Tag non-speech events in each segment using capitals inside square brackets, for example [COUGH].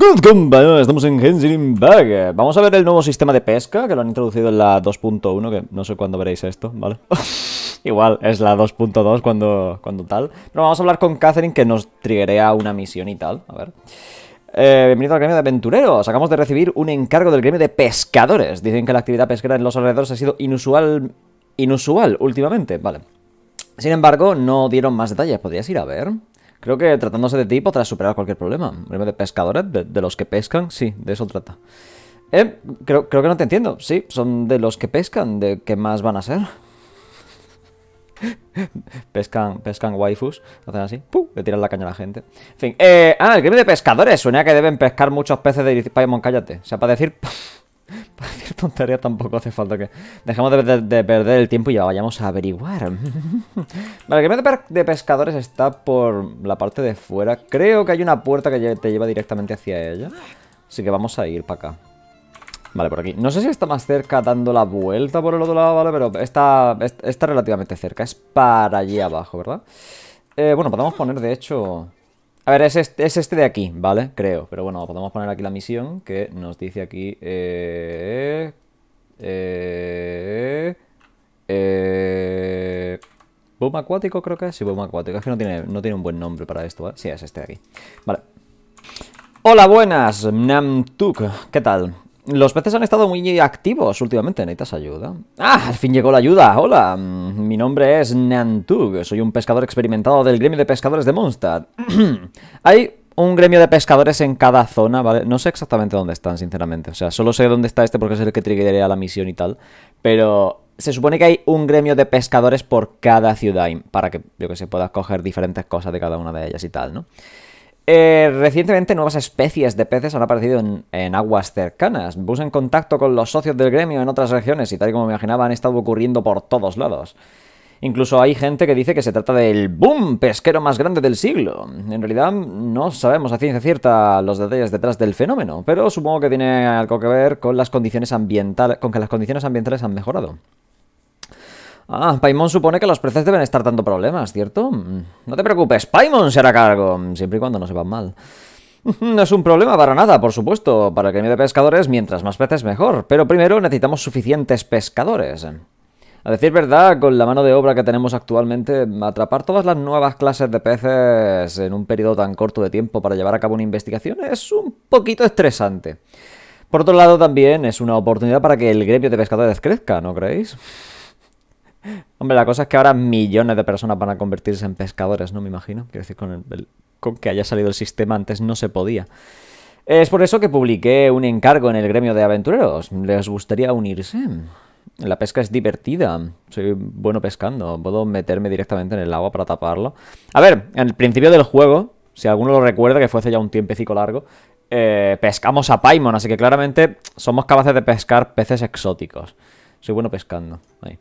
Good compañeros, estamos en Genshin Impact. Vamos a ver el nuevo sistema de pesca que lo han introducido en la 2.1, que no sé cuándo veréis esto, ¿vale? [LAUGHS] Igual es la 2.2 cuando, cuando tal. Pero vamos a hablar con Catherine que nos triggerea una misión y tal. A ver. Eh, bienvenido al gremio de aventureros. Acabamos de recibir un encargo del gremio de pescadores. Dicen que la actividad pesquera en los alrededores ha sido inusual, inusual últimamente. Vale. Sin embargo, no dieron más detalles. ¿Podrías ir a ver? Creo que tratándose de ti podrás superar cualquier problema. de pescadores, de, los que pescan, sí, de eso trata. Eh, creo, que no te entiendo. Sí, son de los que pescan, de qué más van a ser. [LAUGHS] pescan, pescan waifus, hacen así, ¡pum! le tiran la caña a la gente. En fin, eh, ah, el gremio de pescadores. Suena que deben pescar muchos peces de Paimon, cállate. O sea, para decir. [LAUGHS] [LAUGHS] Para hacer tonterías tampoco hace falta que... Dejemos de, perder el tiempo y ya vayamos a averiguar. [LAUGHS] vale, el gremio de, pescadores está por la parte de fuera. Creo que hay una puerta que te lleva directamente hacia ella. Así que vamos a ir para acá. Vale, por aquí. No sé si está más cerca dando la vuelta por el otro lado, ¿vale? Pero está, está relativamente cerca. Es para allí abajo, ¿verdad? Eh, bueno, podemos poner, de hecho... A ver, este, es este, de aquí, ¿vale? Creo. Pero bueno, podemos poner aquí la misión que nos dice aquí... Eh, eh, eh, boom acuático creo que es. Sí, boom acuático. Es que no tiene, no tiene un buen nombre para esto, ¿vale? ¿eh? Sí, es este de aquí. Vale. Hola, buenas, Namtuk. ¿Qué tal? los peces han estado muy activos últimamente. ¿Necesitas ayuda? ¡Ah! Al fin llegó la ayuda. Hola, mi nombre es Nantug. Soy un pescador experimentado del gremio de pescadores de Mondstadt. [CLEARS THROAT] Hay un gremio de pescadores en cada zona, ¿vale? No sé exactamente dónde están, sinceramente. O sea, solo sé dónde está este porque es el que triggería la misión y tal. Pero se supone que hay un gremio de pescadores por cada ciudad para que, yo que sé, pueda coger diferentes cosas de cada una de ellas y tal, ¿no? Eh, recientemente nuevas especies de peces han aparecido en, aguas cercanas. Puse en contacto con los socios del gremio en otras regiones y tal y como me imaginaba han estado ocurriendo por todos lados. Incluso hay gente que dice que se trata del boom pesquero más grande del siglo. En realidad no sabemos a ciencia cierta los detalles detrás del fenómeno, pero supongo que tiene algo que ver con las condiciones con que las condiciones ambientales han mejorado. Ah, Paimon supone que los peces deben estar dando problemas, ¿cierto? Mm, no te preocupes, Paimon será cargo, siempre y cuando no se van mal. [LAUGHS] No es un problema para nada, por supuesto. Para el gremio de pescadores, mientras más peces mejor. Pero primero necesitamos suficientes pescadores. A decir verdad, con la mano de obra que tenemos actualmente, atrapar todas las nuevas clases de peces en un periodo tan corto de tiempo para llevar a cabo una investigación es un poquito estresante. Por otro lado, también es una oportunidad para que el gremio de pescadores crezca, ¿no creéis? Hombre, la cosa es que ahora millones de personas van a convertirse en pescadores, ¿no? Me imagino. Quiero decir, con, el, con que haya salido el sistema antes no se podía. Es por eso que publiqué un encargo en el gremio de aventureros. ¿Les gustaría unirse? La pesca es divertida. Soy bueno pescando. Puedo meterme directamente en el agua para taparlo. A ver, en el principio del juego, si alguno lo recuerda, que fue hace ya un tiempecico largo, eh, pescamos a Paimon, así que claramente somos capaces de pescar peces exóticos. Soy bueno pescando. Ahí.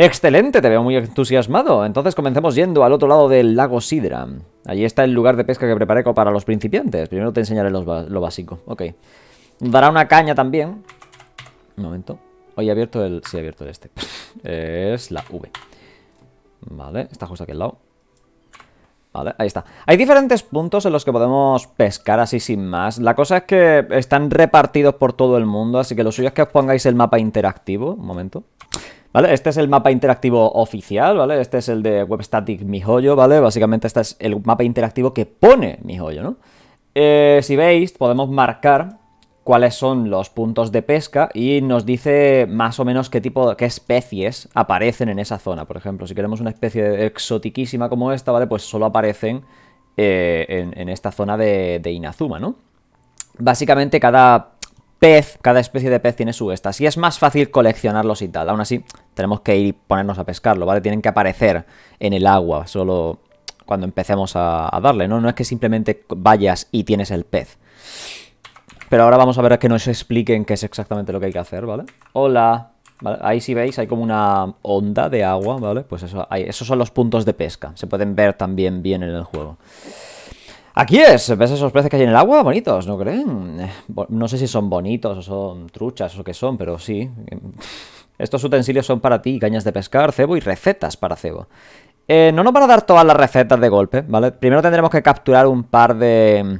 Excelente, te veo muy entusiasmado. Entonces comencemos yendo al otro lado del lago Sidra. Allí está el lugar de pesca que preparé para los principiantes. Primero te enseñaré lo básico. Ok. dará una caña también. Un momento. Hoy he abierto el... Sí, he abierto el este. [LAUGHS] es la V. Vale, está justo aquí al lado. Vale, ahí está. Hay diferentes puntos en los que podemos pescar así sin más. La cosa es que están repartidos por todo el mundo, así que lo suyo es que os pongáis el mapa interactivo. Un momento. ¿Vale? Este es el mapa interactivo oficial, ¿vale? Este es el de WebStatic Mi Joyo, ¿vale? Básicamente este es el mapa interactivo que pone Mi Joyo, ¿no? Eh, si veis, podemos marcar cuáles son los puntos de pesca y nos dice más o menos qué tipo, qué especies aparecen en esa zona. Por ejemplo, si queremos una especie exotiquísima como esta, ¿vale? Pues solo aparecen eh, en, esta zona de, Inazuma, ¿no? Básicamente cada pez, cada especie de pez tiene su esta. Y es más fácil coleccionarlos y tal. Aún así, tenemos que ir y ponernos a pescarlo, ¿vale? Tienen que aparecer en el agua, solo cuando empecemos a, a darle, ¿no? No es que simplemente vayas y tienes el pez. Pero ahora vamos a ver que nos expliquen qué es exactamente lo que hay que hacer, ¿vale? Hola. Ahí si veis hay como una onda de agua, ¿vale? Pues eso, esos son los puntos de pesca. Se pueden ver también bien en el juego. Aquí es, ¿ves esos peces que hay en el agua? Bonitos, ¿no creen? No sé si son bonitos o son truchas o qué son, pero sí. [LAUGHS] Estos utensilios son para ti, cañas de pescar, cebo y recetas para cebo. Eh, no nos van a dar todas las recetas de golpe, ¿vale? Primero tendremos que capturar un par de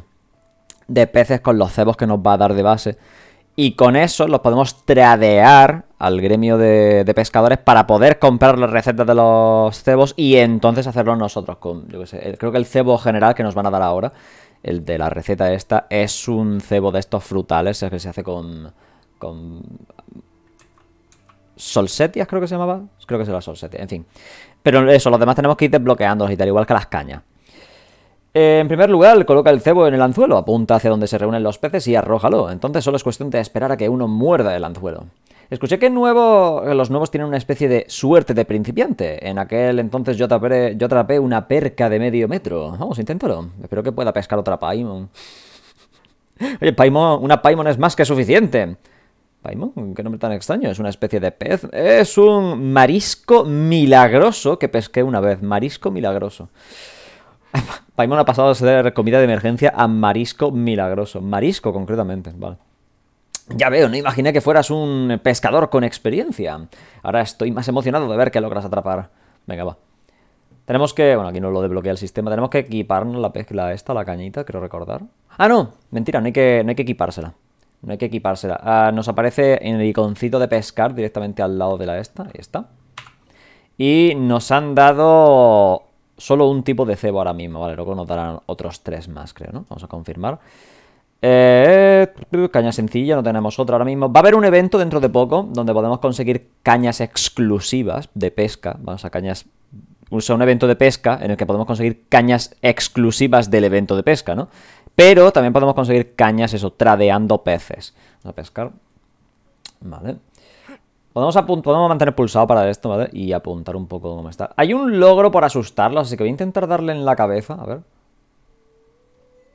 de peces con los cebos que nos va a dar de base. Y con eso los podemos tradear al gremio de, pescadores para poder comprar las recetas de los cebos y entonces hacerlo nosotros. Con, yo qué sé, creo que el cebo general que nos van a dar ahora, el de la receta esta, es un cebo de estos frutales, es que se hace con... con Solsetias creo que se llamaba. Creo que se llama solsetia, en fin. Pero eso, los demás tenemos que ir desbloqueándolos y tal, igual que las cañas. Eh, en primer lugar, coloca el cebo en el anzuelo, apunta hacia donde se reúnen los peces y arrójalo. Entonces solo es cuestión de esperar a que uno muerda el anzuelo. Escuché que nuevo, los nuevos tienen una especie de suerte de principiante. En aquel entonces yo atrapé, yo una perca de medio metro. Vamos, inténtalo. Espero que pueda pescar otra Paimon. [LAUGHS] Oye, Paimon, una Paimon es más que suficiente. Paimon, qué nombre tan extraño, es una especie de pez. Es un marisco milagroso que pesqué una vez. Marisco milagroso. [LAUGHS] Paimon ha pasado a ser comida de emergencia a marisco milagroso. Marisco, concretamente, vale. Ya veo, no imaginé que fueras un pescador con experiencia. Ahora estoy más emocionado de ver que logras atrapar. Venga, va. Tenemos que... Bueno, aquí no lo desbloquea el sistema. Tenemos que equiparnos la pesca, esta, la cañita, creo recordar. Ah, no. Mentira, no hay que, no hay que equipársela. No hay que equipársela. Ah, nos aparece en el iconcito de pescar directamente al lado de la esta. Ahí está. Y nos han dado solo un tipo de cebo ahora mismo, vale, luego nos darán otros tres más, creo, ¿no? Vamos a confirmar. Eh, caña sencilla, no tenemos otra ahora mismo. Va a haber un evento dentro de poco donde podemos conseguir cañas exclusivas de pesca. Vamos a cañas. Usa un evento de pesca en el que podemos conseguir cañas exclusivas del evento de pesca, ¿no? Pero también podemos conseguir cañas, eso, tradeando peces. Vamos a pescar. Vale. Podemos, mantener pulsado para esto, ¿vale? Y apuntar un poco cómo está. Hay un logro por asustarlo, así que voy a intentar darle en la cabeza, a ver.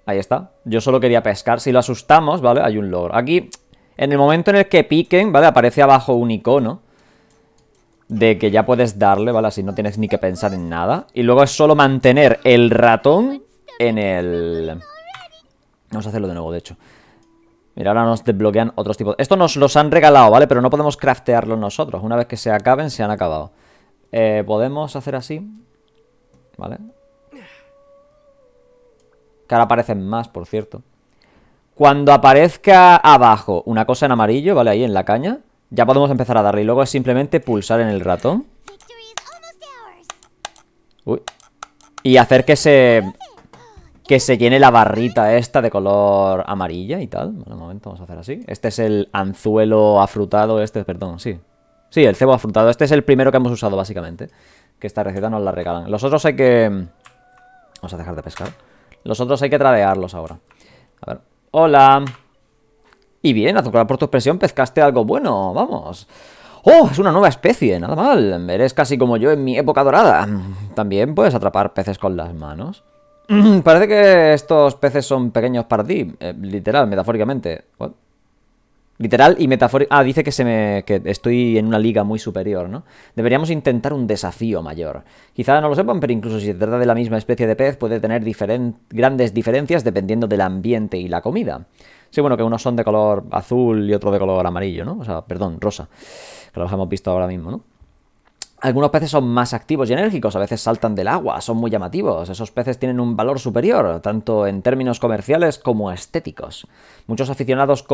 Ahí está. Yo solo quería pescar. Si lo asustamos, ¿vale? Hay un logro. Aquí, en el momento en el que piquen, ¿vale? Aparece abajo un icono de que ya puedes darle, ¿vale? Así no tienes ni que pensar en nada. Y luego es solo mantener el ratón en el... Vamos a hacerlo de nuevo, de hecho. Mira, ahora nos desbloquean otros tipos. Esto nos los han regalado, ¿vale? Pero no podemos craftearlos nosotros. Una vez que se acaben, se han acabado. Eh, podemos hacer así. ¿Vale? Que ahora aparecen más, por cierto. Cuando aparezca abajo una cosa en amarillo, ¿vale? Ahí en la caña. Ya podemos empezar a darle. Y luego es simplemente pulsar en el ratón. Uy. Y hacer que se que se llene la barrita esta de color amarilla y tal. Bueno, un momento, vamos a hacer así. Este es el anzuelo afrutado, este, perdón, sí. Sí, el cebo afrutado. Este es el primero que hemos usado, básicamente. Que esta receta nos la regalan. Los otros hay que... Vamos a dejar de pescar. Los otros hay que tradearlos ahora. A ver. Hola. Y bien, azúcar por tu expresión, pescaste algo bueno. Vamos. ¡Oh! Es una nueva especie, nada mal. Eres casi como yo en mi época dorada. También puedes atrapar peces con las manos. Mm, parece que estos peces son pequeños para ti. Eh, literal, metafóricamente. Literal y metafóricamente. Ah, dice que se me. que estoy en una liga muy superior, ¿no? Deberíamos intentar un desafío mayor. Quizá no lo sepan, pero incluso si se trata de la misma especie de pez, puede tener grandes diferencias dependiendo del ambiente y la comida. Sí, bueno, que unos son de color azul y otro de color amarillo, ¿no? O sea, perdón, rosa. Que los hemos visto ahora mismo, ¿no? Algunos peces son más activos y enérgicos, a veces saltan del agua, son muy llamativos. Esos peces tienen un valor superior, tanto en términos comerciales como estéticos. Muchos aficionados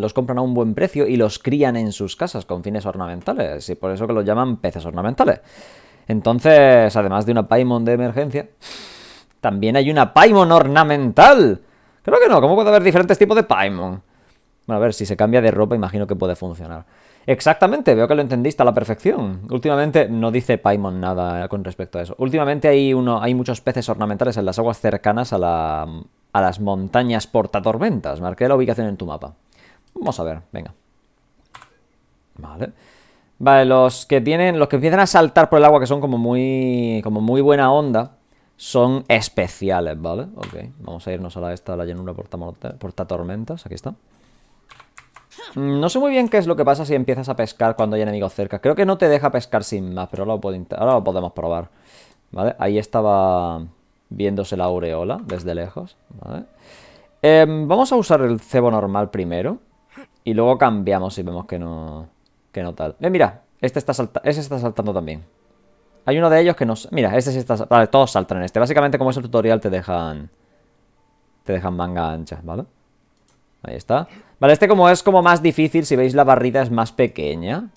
los compran a un buen precio y los crían en sus casas con fines ornamentales, y por eso que los llaman peces ornamentales. Entonces, además de una Paimon de emergencia, también hay una Paimon ornamental. Creo que no, ¿cómo puede haber diferentes tipos de Paimon? Bueno, a ver, si se cambia de ropa imagino que puede funcionar. Exactamente, veo que lo entendiste a la perfección. Últimamente no dice Paimon nada con respecto a eso. Últimamente hay, uno, hay muchos peces ornamentales en las aguas cercanas a, la, a las montañas portatormentas. Marqué la ubicación en tu mapa. Vamos a ver, venga. Vale. Vale, los que tienen, los que empiezan a saltar por el agua, que son como muy, como muy buena onda, son especiales, ¿vale? Ok, vamos a irnos a la, esta, a la llanura portatormentas, aquí está. Mm, no sé muy bien qué es lo que pasa si empiezas a pescar cuando hay enemigos cerca. Creo que no te deja pescar sin más, pero ahora lo, podemos probar. ¿Vale? Ahí estaba viéndose la aureola desde lejos. ¿Vale? Em, vamos a usar el cebo normal primero. Y luego cambiamos si vemos que no, que no tal. Eh, mira, este está, está saltando también. Hay uno de ellos que nos... Mira, este sí está... Vale, todos saltan en este. Básicamente como es el tutorial te dejan... Te dejan manga ancha, ¿vale? Ahí está. Vale, este como es como más difícil, si veis la barrita es más pequeña.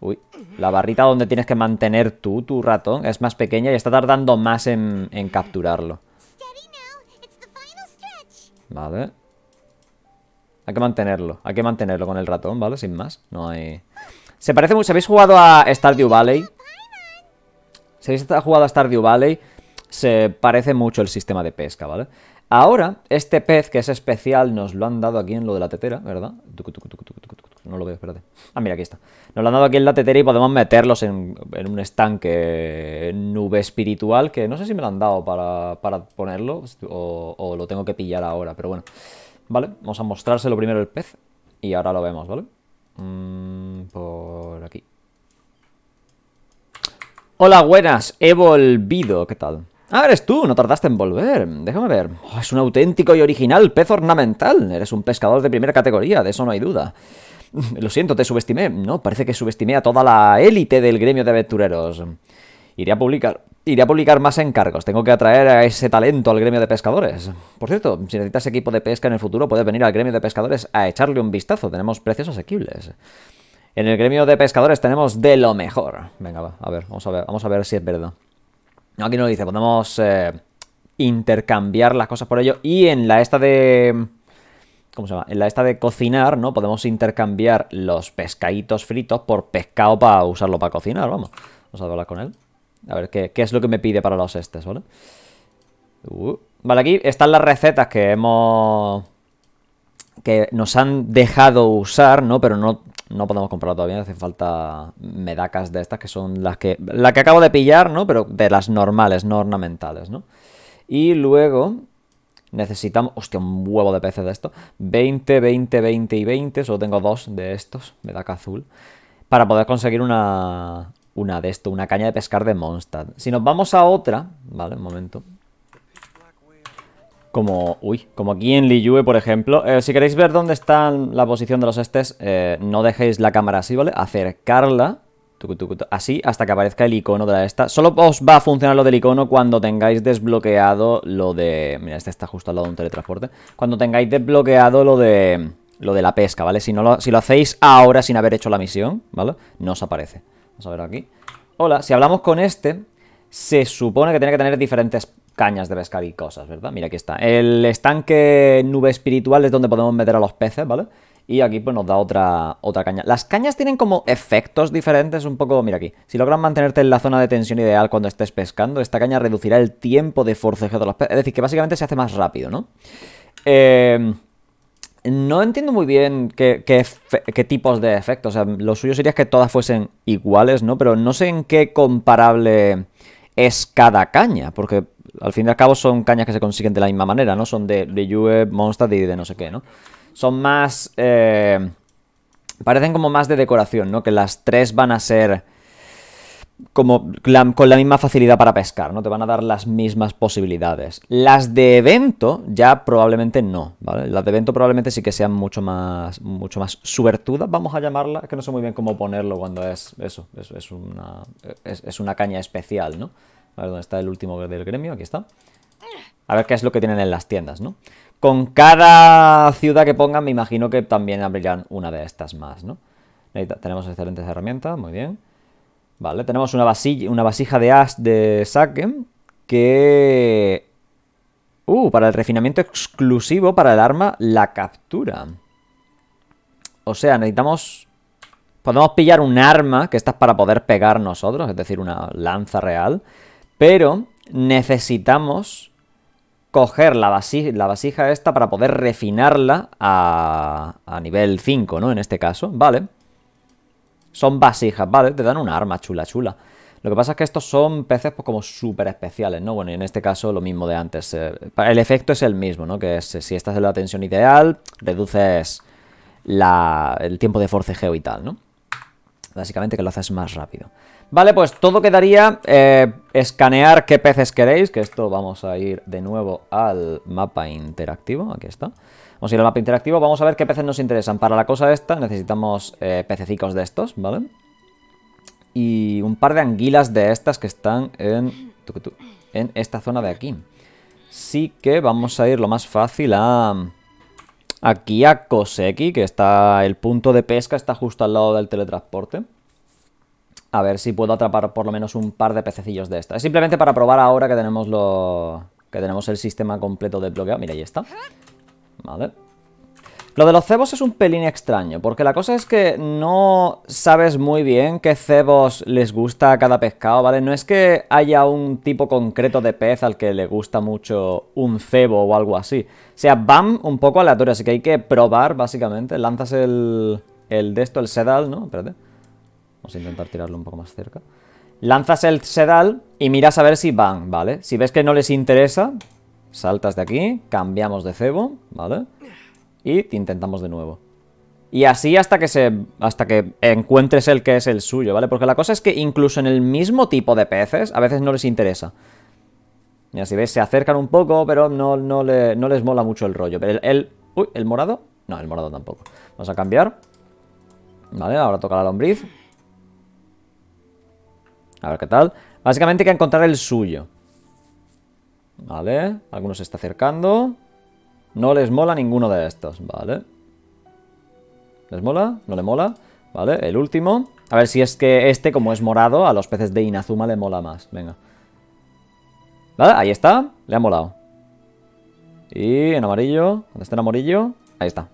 Uy, la barrita donde tienes que mantener tú tu ratón es más pequeña y está tardando más en, en capturarlo. Vale. Hay que mantenerlo, hay que mantenerlo con el ratón, ¿vale? Sin más, no hay... Se parece mucho, habéis jugado a Stardew Valley Si habéis jugado a Stardew Valley Se parece mucho el sistema de pesca, ¿vale? Ahora, este pez que es especial nos lo han dado aquí en lo de la tetera, ¿verdad? No lo veo, espérate. Ah, mira, aquí está. Nos lo han dado aquí en la tetera y podemos meterlos en, un estanque nube espiritual, que no sé si me lo han dado para, ponerlo o, lo tengo que pillar ahora, pero bueno. Vale, vamos a mostrárselo primero el pez y ahora lo vemos, ¿vale? Mm, por aquí. Hola, buenas, he volvido, ¿qué tal? Ah, eres tú, no tardaste en volver. Déjame ver. Oh, es un auténtico y original pez ornamental. Eres un pescador de primera categoría, de eso no hay duda. [LAUGHS] Lo siento, te subestimé. No, parece que subestimé a toda la élite del gremio de aventureros. Iré a publicar. a publicar más encargos. Tengo que atraer a ese talento al gremio de pescadores. Por cierto, si necesitas equipo de pesca en el futuro, puedes venir al gremio de pescadores a echarle un vistazo. Tenemos precios asequibles. En el gremio de pescadores tenemos de lo mejor. Venga, va, a ver, vamos a ver, vamos a ver si es verdad aquí nos dice, podemos eh, intercambiar las cosas por ello. Y en la esta de... ¿Cómo se llama? En la esta de cocinar, ¿no? Podemos intercambiar los pescaditos fritos por pescado para usarlo para cocinar, vamos. Vamos a hablar con él. A ver qué, es lo que me pide para los estes, ¿vale? Uh, vale, aquí están las recetas que hemos... Que nos han dejado usar, ¿no? Pero no no podemos comprarlo todavía, hace falta medacas de estas que son las que, la que acabo de pillar, ¿no? Pero de las normales, no ornamentales, ¿no? Y luego necesitamos, hostia, un huevo de peces de esto, 20, 20, 20 y 20, solo tengo dos de estos, medaca azul, para poder conseguir una, una de esto, una caña de pescar de monster Si nos vamos a otra, vale, un momento, como, uy, como aquí en Liyue, por ejemplo. Eh, si queréis ver dónde está la posición de los estés, eh, no dejéis la cámara así, ¿vale? Acercarla, así, hasta que aparezca el icono de la esta. Solo os va a funcionar lo del icono cuando tengáis desbloqueado lo de... Mira, este está justo al lado de un teletransporte. Cuando tengáis desbloqueado lo de... Lo de la pesca, ¿vale? Si, no lo, si lo hacéis ahora sin haber hecho la misión, ¿vale? No os aparece. Vamos a ver aquí. Hola, si hablamos con este, se supone que tiene que tener diferentes cañas de pescar y cosas, ¿verdad? Mira, aquí está. El estanque nube espiritual es donde podemos meter a los peces, ¿vale? Y aquí pues nos da otra, otra caña. Las cañas tienen como efectos diferentes, un poco... Mira aquí. Si logran mantenerte en la zona de tensión ideal cuando estés pescando, esta caña reducirá el tiempo de forcejeo de los peces. Es decir, que básicamente se hace más rápido, ¿no? Eh, no entiendo muy bien qué, qué, tipos de efectos. O sea, lo suyo sería que todas fuesen iguales, ¿no? Pero no sé en qué comparable es cada caña, porque al fin y al cabo son cañas que se consiguen de la misma manera, ¿no? Son de, de Juve, y de no sé qué, ¿no? Son más... Eh, parecen como más de decoración, ¿no? Que las tres van a ser como con la misma facilidad para pescar, ¿no? Te van a dar las mismas posibilidades. Las de evento ya probablemente no, ¿vale? Las de evento probablemente sí que sean mucho más, mucho más suertudas, vamos a llamarlas, que no sé muy bien cómo ponerlo cuando es eso, es, es una, caña especial, ¿no? A ver, ¿dónde está el último del gremio? Aquí está. A ver qué es lo que tienen en las tiendas, ¿no? Con cada ciudad que pongan me imagino que también abrirán una de estas más, ¿no? tenemos excelentes herramientas, muy bien. Vale, tenemos una vasija, una vasija de as de saque que... Uh, para el refinamiento exclusivo para el arma, la captura. O sea, necesitamos... Podemos pillar un arma, que esta es para poder pegar nosotros, es decir, una lanza real. Pero necesitamos coger la, vasija, la vasija esta para poder refinarla a, a nivel 5, ¿no? En este caso, vale. Son vasijas, vale, te dan un arma chula, chula. Lo que pasa es que estos son peces pues, como súper especiales, ¿no? Bueno, y en este caso lo mismo de antes. Eh, el efecto es el mismo, ¿no? Que si estás en la tensión ideal, reduces el tiempo de forcejeo y tal, ¿no? Básicamente que lo haces más rápido. Vale, pues todo quedaría eh, escanear qué peces queréis, que esto vamos a ir de nuevo al mapa interactivo, aquí está. Vamos a ir al mapa interactivo, vamos a ver qué peces nos interesan. Para la cosa esta necesitamos pececitos eh, pececicos de estos, ¿vale? Y un par de anguilas de estas que están en, en esta zona de aquí. Sí que vamos a ir lo más fácil a... Aquí a Koseki, que está el punto de pesca, está justo al lado del teletransporte. A ver si puedo atrapar por lo menos un par de pececillos de estas. Es simplemente para probar ahora que tenemos lo... que tenemos el sistema completo desbloqueado. Mira, ahí está. Vale. Lo de los cebos es un pelín extraño, porque la cosa es que no sabes muy bien qué cebos les gusta a cada pescado, ¿vale? No es que haya un tipo concreto de pez al que le gusta mucho un cebo o algo así. O sea, van un poco aleatorio, así que hay que probar, básicamente. Lanzas el, el de esto, el sedal, ¿no? Espérate. Vamos a intentar tirarlo un poco más cerca. Lanzas el sedal y miras a ver si van, ¿vale? Si ves que no les interesa, Saltas de aquí, cambiamos de cebo, ¿vale? Y te intentamos de nuevo. Y así hasta que se. hasta que encuentres el que es el suyo, ¿vale? Porque la cosa es que incluso en el mismo tipo de peces, a veces no les interesa. Mira, si ves, se acercan un poco, pero no, no, le, no les mola mucho el rollo. Pero el, el, Uy, ¿el morado? No, el morado tampoco. Vamos a cambiar. Vale, ahora toca la lombriz. A ver qué tal. Básicamente hay que encontrar el suyo. Vale, alguno se está acercando. No les mola ninguno de estos, vale. ¿Les mola? ¿No le mola? Vale, el último. A ver si es que este, como es morado, a los peces de Inazuma le mola más. Venga. Vale, ahí está. Le ha molado. Y en amarillo. Cuando está en amarillo. Ahí está.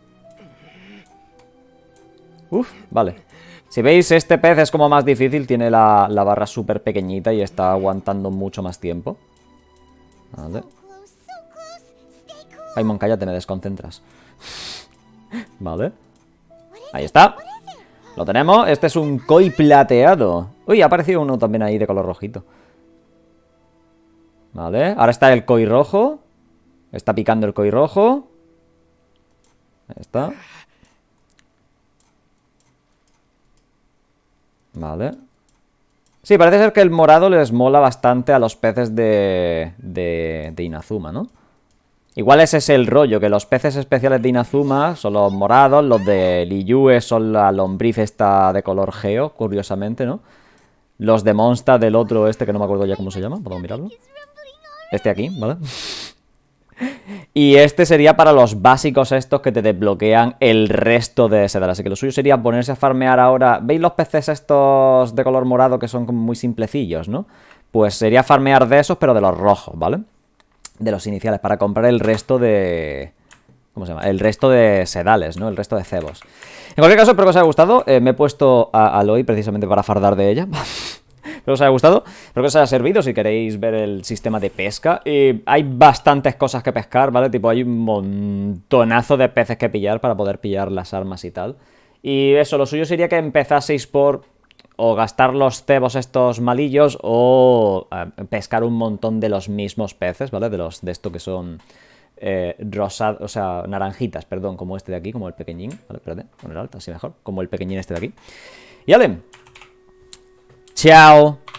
Uf, vale. Si veis, este pez es como más difícil. Tiene la, la barra súper pequeñita y está aguantando mucho más tiempo. Vale. Ay, cállate, me desconcentras. [LAUGHS] vale. Ahí está. Lo tenemos. Este es un koi plateado. Uy, ha aparecido uno también ahí de color rojito. Vale. Ahora está el koi rojo. Está picando el koi rojo. Ahí está. Vale. Sí, parece ser que el morado les mola bastante a los peces de, de, de, Inazuma, ¿no? Igual ese es el rollo, que los peces especiales de Inazuma son los morados, los de Liyue son la lombriz esta de color geo, curiosamente, ¿no? Los de Monsta del otro este, que no me acuerdo ya cómo se llama, podemos mirarlo. Este aquí, ¿vale? Y este sería para los básicos estos que te desbloquean el resto de sedales. Así que lo suyo sería ponerse a farmear ahora. ¿Veis los peces estos de color morado que son como muy simplecillos, no? Pues sería farmear de esos, pero de los rojos, ¿vale? De los iniciales, para comprar el resto de... ¿Cómo se llama? El resto de sedales, ¿no? El resto de cebos. En cualquier caso, espero que os haya gustado. Eh, me he puesto a Aloy precisamente para fardar de ella. [LAUGHS] que os haya gustado, espero que os haya servido si queréis ver el sistema de pesca. Y eh, hay bastantes cosas que pescar, ¿vale? Tipo, hay un montonazo de peces que pillar para poder pillar las armas y tal. Y eso, lo suyo sería que empezaseis por o gastar los cebos estos malillos o eh, pescar un montón de los mismos peces, ¿vale? De los de esto que son eh, rosados, o sea, naranjitas, perdón, como este de aquí, como el pequeñín, ¿vale? Espérate, con el alto, así mejor, como el pequeñín este de aquí. Y Ciao